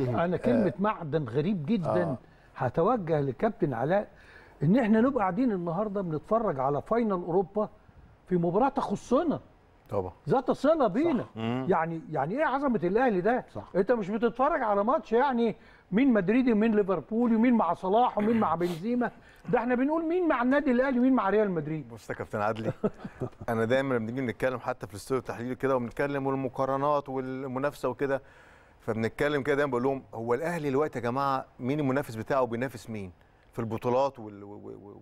انا كلمه آه. معدن غريب جدا آه. هتوجه للكابتن علاء ان احنا نبقى قاعدين النهارده بنتفرج على فاينل اوروبا في مباراه تخصنا طبعا ذات صله بينا صح. يعني يعني ايه عظمه الاهلي ده صح. انت مش بتتفرج على ماتش يعني مين مدريدي ومين ليفربول ومين مع صلاح ومين مع بنزيما ده احنا بنقول مين مع النادي الاهلي ومين مع ريال مدريد بص يا كابتن عدلي انا دايما لما بنيجي نتكلم حتى في الاستوديو التحليلي كده وبنتكلم والمقارنات والمنافسه وكده فبنتكلم كده دايما بقول لهم هو الاهلي دلوقتي يا جماعه مين المنافس بتاعه بينافس مين في البطولات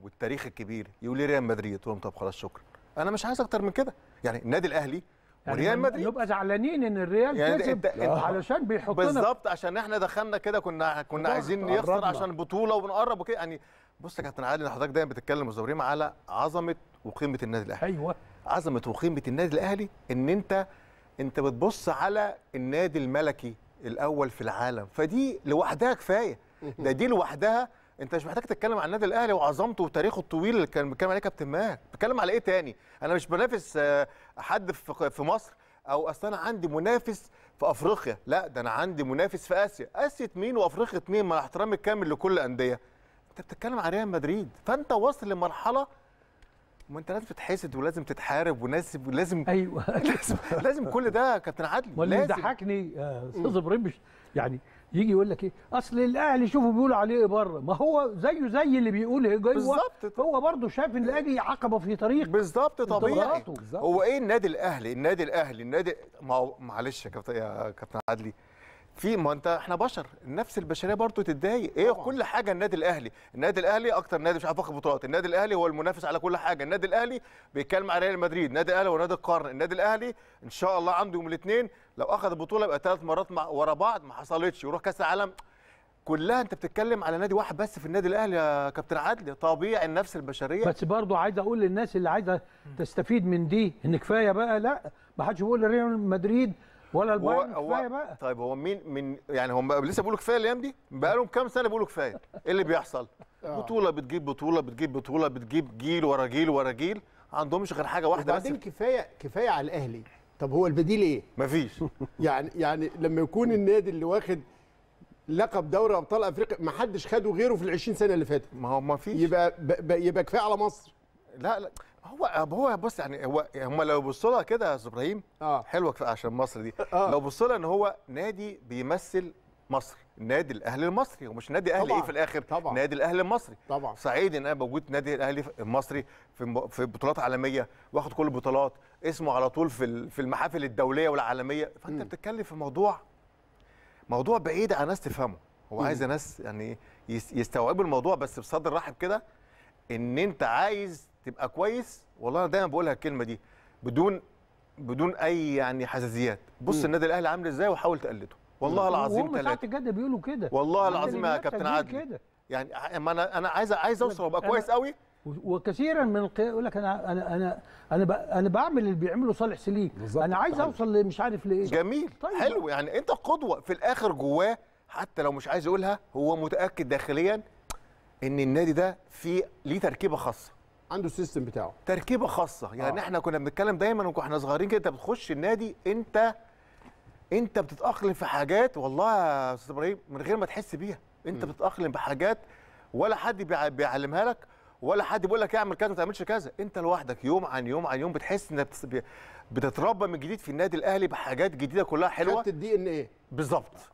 والتاريخ الكبير يقول لي ريال مدريد قلت لهم طب خلاص شكرا انا مش عايز اكتر من كده يعني النادي الاهلي يعني وريال مدريد نبقى زعلانين ان الريال يعني كسب علشان بيحطنا بالظبط عشان احنا دخلنا كده كنا كنا عايزين يخسر عشان بطوله وبنقرب وكده يعني بص يا كابتن علي حضرتك دايما بتتكلم مزورين على عظمه وقيمه النادي الاهلي ايوه عظمه وقيمه النادي الاهلي ان انت انت بتبص على النادي الملكي الاول في العالم فدي لوحدها كفايه ده دي لوحدها انت مش محتاج تتكلم عن النادي الاهلي وعظمته وتاريخه الطويل اللي كان بيتكلم عليه كابتن ماهر بتتكلم على ايه تاني انا مش بنافس آه، حد في مصر او اصل انا عندي منافس في افريقيا لا ده انا عندي منافس في اسيا اسيا مين وافريقيا مين مع احترامي الكامل لكل انديه انت بتتكلم عن ريال مدريد فانت واصل لمرحله ما انت لازم تتحسد ولازم تتحارب ولازم لازم ايوه لازم لازم كل ده كابتن عدلي ولا لازم ضحكني آه، استاذ ابراهيم مش يعني يجي يقول لك ايه اصل الاهلي شوفوا بيقولوا عليه إيه بره ما هو زيه زي اللي بيقول ايه جوه بالظبط هو برضه شايف ان الاهلي عقبه في طريق بالظبط طبيعي هو ايه النادي الاهلي النادي الاهلي النادي ما معلش يا كابتن عدلي في ما انت احنا بشر النفس البشريه برضه تتضايق ايه طبعا. كل حاجه النادي الاهلي النادي الاهلي اكتر نادي مش عارف واخد بطولات النادي الاهلي هو المنافس على كل حاجه النادي الاهلي بيتكلم على ريال مدريد النادي الاهلي هو نادي القرن النادي الاهلي ان شاء الله عنده يوم الاثنين لو اخذ البطوله يبقى ثلاث مرات مع ورا بعض ما حصلتش يروح كاس العالم كلها انت بتتكلم على نادي واحد بس في النادي الاهلي يا كابتن عادل طبيعي النفس البشريه بس برضه عايز اقول للناس اللي عايزه تستفيد من دي ان كفايه بقى لا ما حدش بيقول ريال مدريد ولا البايرن كفايه بقى طيب هو مين من يعني هم لسه بيقولوا كفايه الايام دي بقى لهم كام سنه بيقولوا كفايه ايه اللي بيحصل آه. بطوله بتجيب بطوله بتجيب بطوله بتجيب جيل ورا جيل ورا جيل عندهمش غير حاجه واحده بس وبعدين كفايه كفايه على الاهلي طب هو البديل ايه مفيش يعني يعني لما يكون النادي اللي واخد لقب دوري ابطال افريقيا ما حدش خده غيره في ال 20 سنه اللي فاتت ما هو ما فيش يبقى يبقى كفايه على مصر لا لا هو هو بص يعني هو هم لو بصوا لها كده يا استاذ ابراهيم آه. حلوه عشان مصر دي آه. لو بصوا لها ان هو نادي بيمثل مصر النادي الاهلي المصري ومش نادي اهلي ايه في الاخر طبعا نادي الاهلي المصري طبعا سعيد ان انا موجود نادي الاهلي المصري في في بطولات عالميه واخد كل البطولات اسمه على طول في في المحافل الدوليه والعالميه فانت م. بتتكلم في موضوع موضوع بعيد عن ناس تفهمه هو م. عايز ناس يعني يستوعبوا الموضوع بس بصدر رحب كده ان انت عايز تبقى كويس والله انا دايما بقولها الكلمه دي بدون بدون اي يعني حساسيات بص النادي الاهلي عامل ازاي وحاول تقلده والله العظيم ثلاثه ساعه الجد بيقولوا كده والله العظيم يا كابتن عادل كده يعني ما انا انا عايز عايز اوصل وابقى كويس قوي وكثيرا من يقول لك انا انا انا انا انا بعمل اللي بيعمله صالح سليم انا عايز اوصل مش عارف لايه جميل طيب. حلو يعني انت قدوه في الاخر جواه حتى لو مش عايز يقولها هو متاكد داخليا ان النادي ده فيه ليه تركيبه خاصه عنده السيستم بتاعه تركيبه خاصه يعني آه. احنا كنا بنتكلم دايما واحنا صغيرين كده انت بتخش النادي انت انت بتتاقلم في حاجات والله يا استاذ ابراهيم من غير ما تحس بيها انت م. بتتاقلم بحاجات ولا حد بيعلمها لك ولا حد بيقول لك اعمل كذا ما تعملش كذا انت لوحدك يوم عن يوم عن يوم بتحس انك بتتربى من جديد في النادي الاهلي بحاجات جديده كلها حلوه خدت الدي ان ايه بالظبط